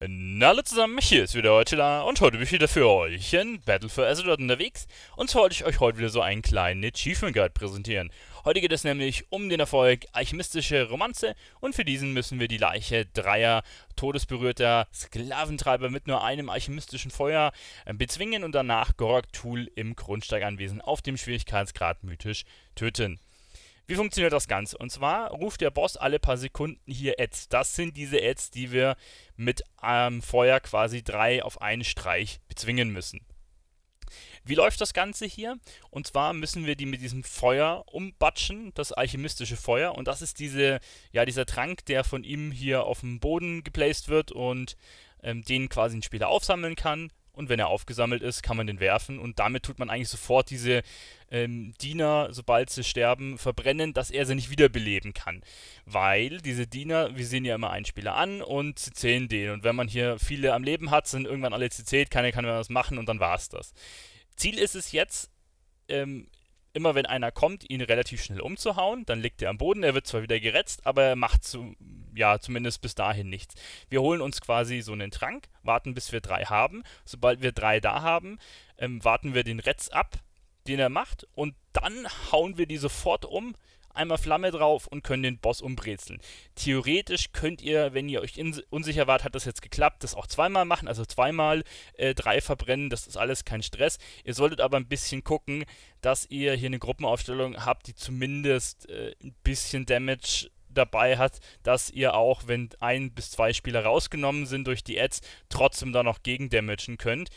Na alle zusammen, hier ist wieder Heutela und heute bin ich wieder für euch in Battle for Azeroth unterwegs und zwar wollte ich euch heute wieder so einen kleinen Achievement Guide präsentieren. Heute geht es nämlich um den Erfolg Alchemistische Romanze und für diesen müssen wir die Leiche dreier todesberührter Sklaventreiber mit nur einem alchemistischen Feuer äh, bezwingen und danach Gorok Tool im Grundsteiganwesen auf dem Schwierigkeitsgrad mythisch töten. Wie funktioniert das Ganze? Und zwar ruft der Boss alle paar Sekunden hier Ads. Das sind diese Ads, die wir mit ähm, Feuer quasi drei auf einen Streich bezwingen müssen. Wie läuft das Ganze hier? Und zwar müssen wir die mit diesem Feuer umbatschen, das alchemistische Feuer. Und das ist diese, ja, dieser Trank, der von ihm hier auf dem Boden geplaced wird und ähm, den quasi ein Spieler aufsammeln kann. Und wenn er aufgesammelt ist, kann man den werfen. Und damit tut man eigentlich sofort diese ähm, Diener, sobald sie sterben, verbrennen, dass er sie nicht wiederbeleben kann. Weil diese Diener, wir sehen ja immer einen Spieler an und CCen den. Und wenn man hier viele am Leben hat, sind irgendwann alle CC'd, keiner kann mehr was machen und dann war es das. Ziel ist es jetzt, ähm, immer wenn einer kommt, ihn relativ schnell umzuhauen. Dann liegt er am Boden, er wird zwar wieder geretzt, aber er macht so ja, zumindest bis dahin nichts. Wir holen uns quasi so einen Trank, warten bis wir drei haben. Sobald wir drei da haben, ähm, warten wir den Retz ab, den er macht, und dann hauen wir die sofort um, einmal Flamme drauf und können den Boss umbrezeln. Theoretisch könnt ihr, wenn ihr euch unsicher wart, hat das jetzt geklappt, das auch zweimal machen, also zweimal äh, drei verbrennen, das ist alles kein Stress. Ihr solltet aber ein bisschen gucken, dass ihr hier eine Gruppenaufstellung habt, die zumindest äh, ein bisschen Damage dabei hat, dass ihr auch, wenn ein bis zwei Spieler rausgenommen sind durch die Ads, trotzdem dann noch gegendamagen könnt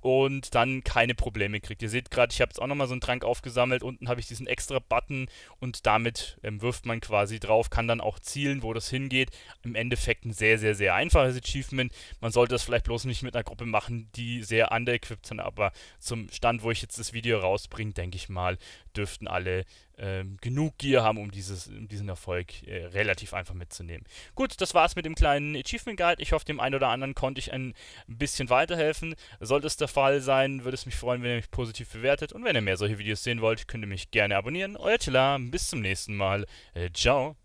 und dann keine Probleme kriegt. Ihr seht gerade, ich habe jetzt auch nochmal so einen Trank aufgesammelt. Unten habe ich diesen extra Button und damit ähm, wirft man quasi drauf, kann dann auch zielen, wo das hingeht. Im Endeffekt ein sehr, sehr, sehr einfaches Achievement. Man sollte das vielleicht bloß nicht mit einer Gruppe machen, die sehr underequipped sind, aber zum Stand, wo ich jetzt das Video rausbringe, denke ich mal, dürften alle ähm, genug Gier haben, um, dieses, um diesen Erfolg äh, relativ einfach mitzunehmen. Gut, das war's mit dem kleinen Achievement Guide. Ich hoffe, dem einen oder anderen konnte ich ein bisschen weiterhelfen. Sollte es der Fall sein, würde es mich freuen, wenn ihr mich positiv bewertet. Und wenn ihr mehr solche Videos sehen wollt, könnt ihr mich gerne abonnieren. Euer Tila, bis zum nächsten Mal. Äh, ciao.